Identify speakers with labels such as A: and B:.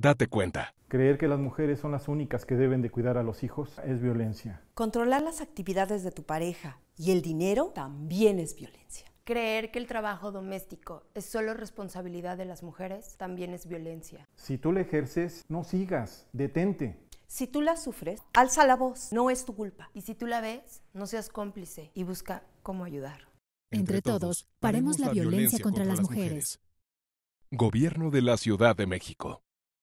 A: Date cuenta. Creer que las mujeres son las únicas que deben de cuidar a los hijos es violencia.
B: Controlar las actividades de tu pareja y el dinero también es violencia.
C: Creer que el trabajo doméstico es solo responsabilidad de las mujeres también es violencia.
B: Si tú
D: la ejerces, no sigas, detente.
C: Si tú la sufres, alza la voz, no es tu culpa. Y si tú la ves, no seas cómplice y busca cómo ayudar. Entre todos,
E: paremos la violencia contra las mujeres. Gobierno de la Ciudad de México.